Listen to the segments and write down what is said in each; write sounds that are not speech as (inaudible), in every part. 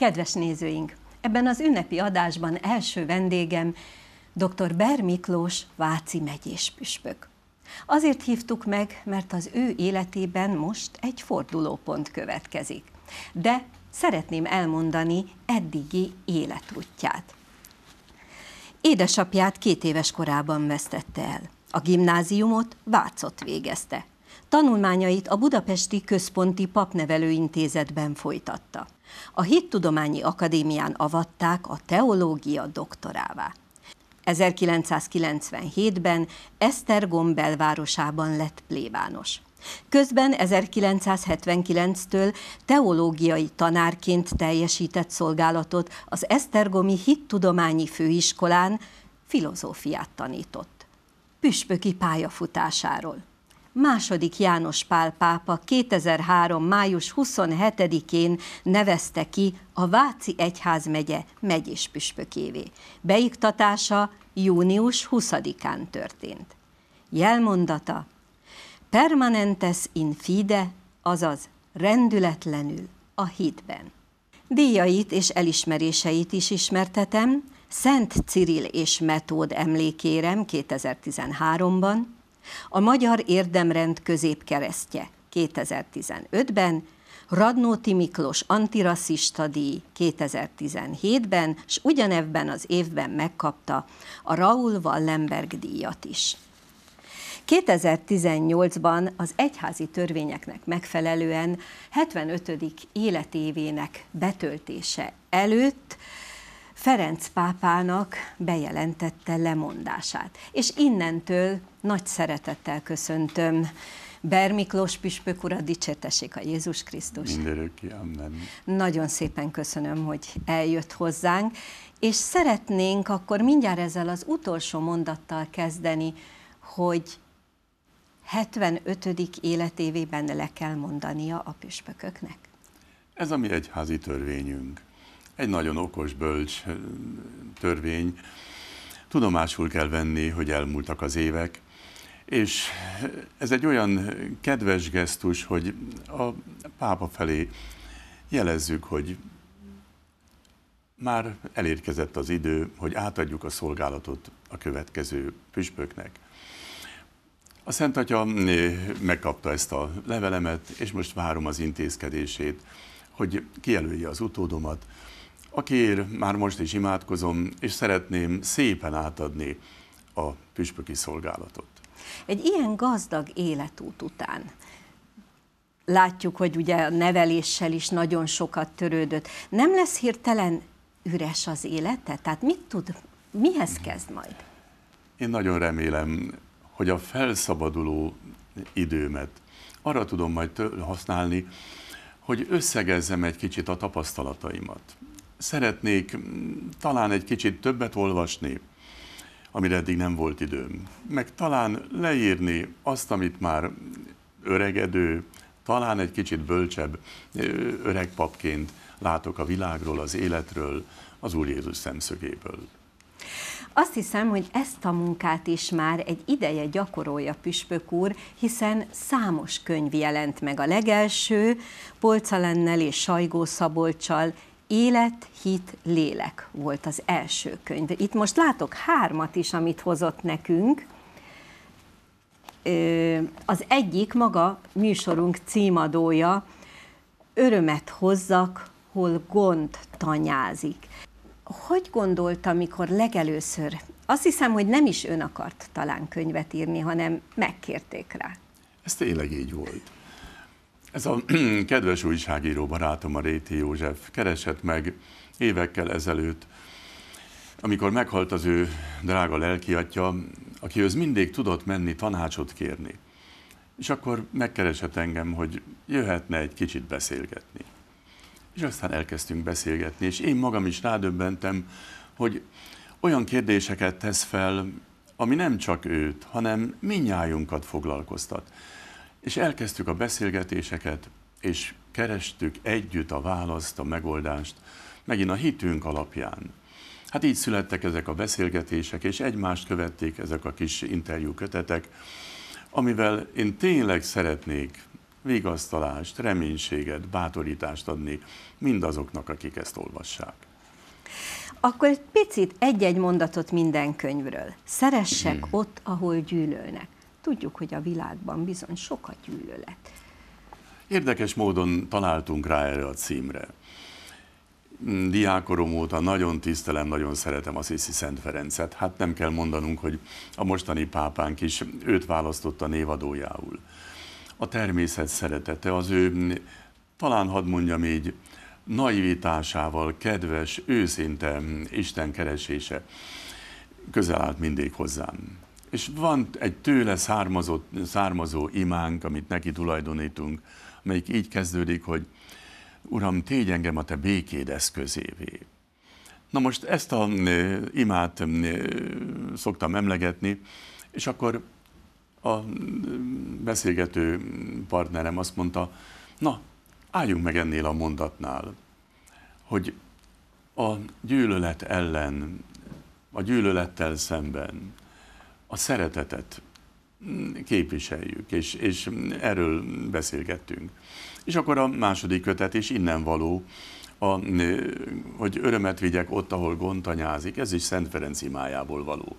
Kedves nézőink, ebben az ünnepi adásban első vendégem dr. Ber Miklós Váci megyés püspök. Azért hívtuk meg, mert az ő életében most egy fordulópont következik. De szeretném elmondani eddigi életútját. Édesapját két éves korában vesztette el. A gimnáziumot Vácot végezte. Tanulmányait a Budapesti Központi Papnevelő Intézetben folytatta. A Hittudományi Akadémián avatták a teológia doktorává. 1997-ben Esztergom belvárosában lett plébános. Közben 1979-től teológiai tanárként teljesített szolgálatot az Esztergomi Hittudományi Főiskolán, filozófiát tanított. Püspöki pályafutásáról második János Pál pápa 2003. május 27-én nevezte ki a Váci Egyházmegye megyés püspökévé. Beiktatása június 20-án történt. Jelmondata Permanentes in fide, azaz rendületlenül a hitben. Díjait és elismeréseit is ismertetem, Szent Ciril és Metód emlékérem 2013-ban, a Magyar Érdemrend középkeresztje 2015-ben, Radnóti Miklós antirasszista díj 2017-ben, és ugyanebben az évben megkapta a Raul Wallenberg díjat is. 2018-ban az egyházi törvényeknek megfelelően 75. életévének betöltése előtt Ferenc pápának bejelentette lemondását. És innentől nagy szeretettel köszöntöm Ber Miklós püspök ura, dicsértessék a Jézus Krisztus. Mindenki, amen. Nagyon szépen köszönöm, hogy eljött hozzánk, és szeretnénk akkor mindjárt ezzel az utolsó mondattal kezdeni, hogy 75. életévében le kell mondania a püspököknek. Ez a mi egyházi törvényünk egy nagyon okos, bölcs törvény. Tudomásul kell venni, hogy elmúltak az évek, és ez egy olyan kedves gesztus, hogy a pápa felé jelezzük, hogy már elérkezett az idő, hogy átadjuk a szolgálatot a következő püspöknek. A Szent Atya megkapta ezt a levelemet, és most várom az intézkedését, hogy kijelölje az utódomat, akiért már most is imádkozom, és szeretném szépen átadni a püspöki szolgálatot. Egy ilyen gazdag életút után látjuk, hogy ugye a neveléssel is nagyon sokat törődött. Nem lesz hirtelen üres az élete? Tehát mit tud, mihez kezd majd? Én nagyon remélem, hogy a felszabaduló időmet arra tudom majd használni, hogy összegezzem egy kicsit a tapasztalataimat szeretnék mm, talán egy kicsit többet olvasni, amire eddig nem volt időm, meg talán leírni azt, amit már öregedő, talán egy kicsit bölcsebb öreg papként látok a világról, az életről, az Úr Jézus szemszögéből. Azt hiszem, hogy ezt a munkát is már egy ideje gyakorolja Püspök úr, hiszen számos könyv jelent meg a legelső, Polcalennel és Sajgó Szabolcsal Élet, hit, lélek volt az első könyv. Itt most látok hármat is, amit hozott nekünk. Az egyik maga műsorunk címadója, örömet hozzak, hol gond tanyázik. Hogy gondolta, amikor legelőször, azt hiszem, hogy nem is ön akart talán könyvet írni, hanem megkérték rá. Ez tényleg így volt. Ez a (clears throat) kedves újságíró barátom, a Réti József keresett meg évekkel ezelőtt, amikor meghalt az ő drága lelki, aki akihoz mindig tudott menni tanácsot kérni. És akkor megkeresett engem, hogy jöhetne egy kicsit beszélgetni. És aztán elkezdtünk beszélgetni, és én magam is rádöbbentem, hogy olyan kérdéseket tesz fel, ami nem csak őt, hanem minnyájunkat foglalkoztat. És elkezdtük a beszélgetéseket, és kerestük együtt a választ, a megoldást, megint a hitünk alapján. Hát így születtek ezek a beszélgetések, és egymást követték ezek a kis interjú kötetek, amivel én tényleg szeretnék vigasztalást, reménységet, bátorítást adni mindazoknak, akik ezt olvassák. Akkor egy picit egy-egy mondatot minden könyvről. Szeressek hmm. ott, ahol gyűlölnek. Tudjuk, hogy a világban bizony sok a gyűlölet. Érdekes módon találtunk rá erre a címre. Diákorom óta nagyon tisztelem, nagyon szeretem a Sziszi Szent Ferencet. Hát nem kell mondanunk, hogy a mostani pápánk is őt választotta névadójául. A természet szeretete, az ő, talán hadd mondjam így, naivitásával, kedves, őszinte Isten keresése közel állt mindig hozzám. És van egy tőle származó, származó imánk, amit neki tulajdonítunk, amelyik így kezdődik, hogy Uram, tégy engem a te békéd eszközévé. Na most ezt a e, imát e, szoktam emlegetni, és akkor a e, beszélgető partnerem azt mondta, na, álljunk meg ennél a mondatnál, hogy a gyűlölet ellen, a gyűlölettel szemben, a szeretetet képviseljük, és, és erről beszélgettünk. És akkor a második kötet is innen való, a, hogy örömet vigyek ott, ahol gontanyázik, ez is Szent Ferenc imájából való.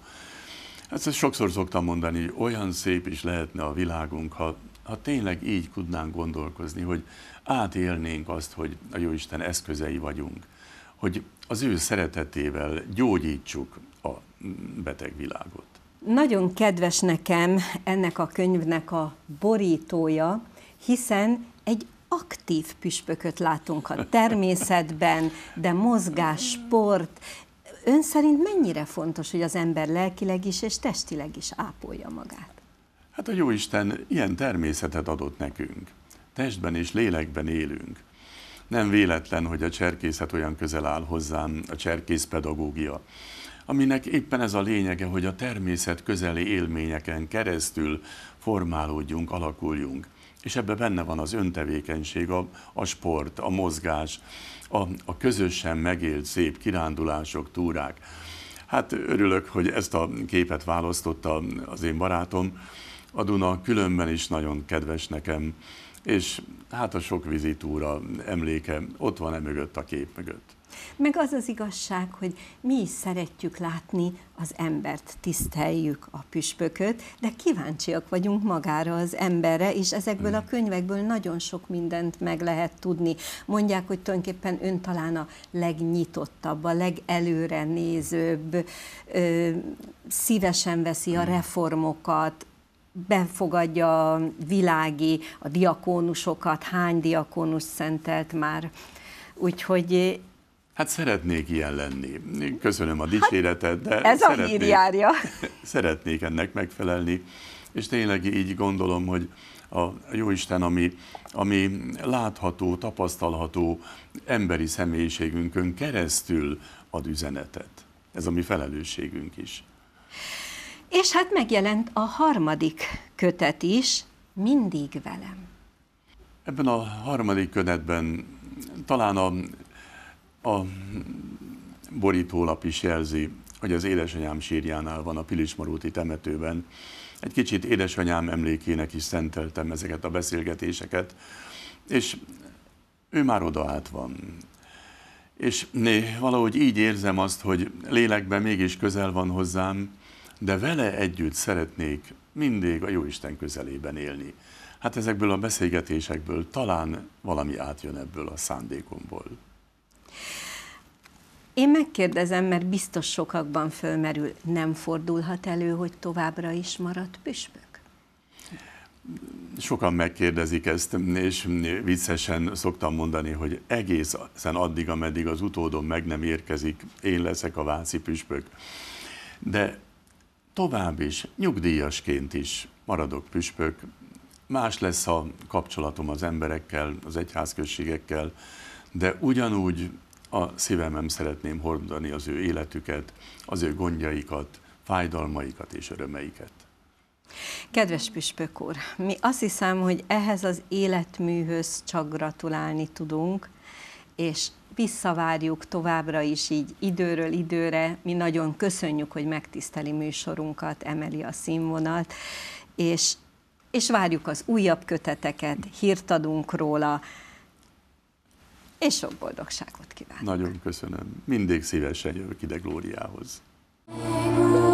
Ezt sokszor szoktam mondani, hogy olyan szép is lehetne a világunk, ha, ha tényleg így tudnánk gondolkozni, hogy átélnénk azt, hogy a Jóisten eszközei vagyunk, hogy az ő szeretetével gyógyítsuk a beteg világot. Nagyon kedves nekem ennek a könyvnek a borítója, hiszen egy aktív püspököt látunk a természetben, de mozgás, sport. Ön szerint mennyire fontos, hogy az ember lelkileg is és testileg is ápolja magát? Hát a Jóisten ilyen természetet adott nekünk. Testben és lélekben élünk. Nem véletlen, hogy a cserkészet olyan közel áll hozzám, a cserkészpedagógia aminek éppen ez a lényege, hogy a természet közeli élményeken keresztül formálódjunk, alakuljunk. És ebben benne van az öntevékenység, a, a sport, a mozgás, a, a közösen megélt szép kirándulások, túrák. Hát örülök, hogy ezt a képet választotta az én barátom. A Duna különben is nagyon kedves nekem, és hát a sok vizitúra emléke ott van e mögött a kép mögött. Meg az az igazság, hogy mi is szeretjük látni az embert, tiszteljük a püspököt, de kíváncsiak vagyunk magára az emberre, és ezekből a hmm. könyvekből nagyon sok mindent meg lehet tudni. Mondják, hogy tulajdonképpen ön talán a legnyitottabb, a legelőre nézőbb, ö, szívesen veszi a hmm. reformokat, befogadja a világi, a diakónusokat, hány diakónus szentelt már. Úgyhogy eh, Hát szeretnék ilyen lenni. Köszönöm a hát, dicséretet, de ez szeretnék, a hírjárja. (laughs) Szeretnék ennek megfelelni, és tényleg így gondolom, hogy a Jóisten, ami, ami látható, tapasztalható emberi személyiségünkön keresztül ad üzenetet. Ez a mi felelősségünk is. És hát megjelent a harmadik kötet is, mindig velem. Ebben a harmadik kötetben talán a, a borítólap is jelzi, hogy az édesanyám sírjánál van a Pilismaróti temetőben. Egy kicsit édesanyám emlékének is szenteltem ezeket a beszélgetéseket, és ő már át van. És né, valahogy így érzem azt, hogy lélekben mégis közel van hozzám, de vele együtt szeretnék mindig a Jóisten közelében élni. Hát ezekből a beszélgetésekből talán valami átjön ebből a szándékomból. Én megkérdezem, mert biztos sokakban fölmerül, nem fordulhat elő, hogy továbbra is maradt püspök? Sokan megkérdezik ezt, és viccesen szoktam mondani, hogy egészen addig, ameddig az utódom meg nem érkezik, én leszek a váci püspök. De tovább is, nyugdíjasként is maradok püspök, más lesz a kapcsolatom az emberekkel, az egyházközségekkel, de ugyanúgy a szívemem szeretném hordani az ő életüket, az ő gondjaikat, fájdalmaikat és örömeiket. Kedves püspök úr, mi azt hiszem, hogy ehhez az életműhöz csak gratulálni tudunk, és visszavárjuk továbbra is így időről időre. Mi nagyon köszönjük, hogy megtiszteli műsorunkat, emeli a színvonalt, és, és várjuk az újabb köteteket, hírt adunk róla, és sok boldogságot kívánok. Nagyon köszönöm. Mindig szívesen jövök ide Glóriához. Glória.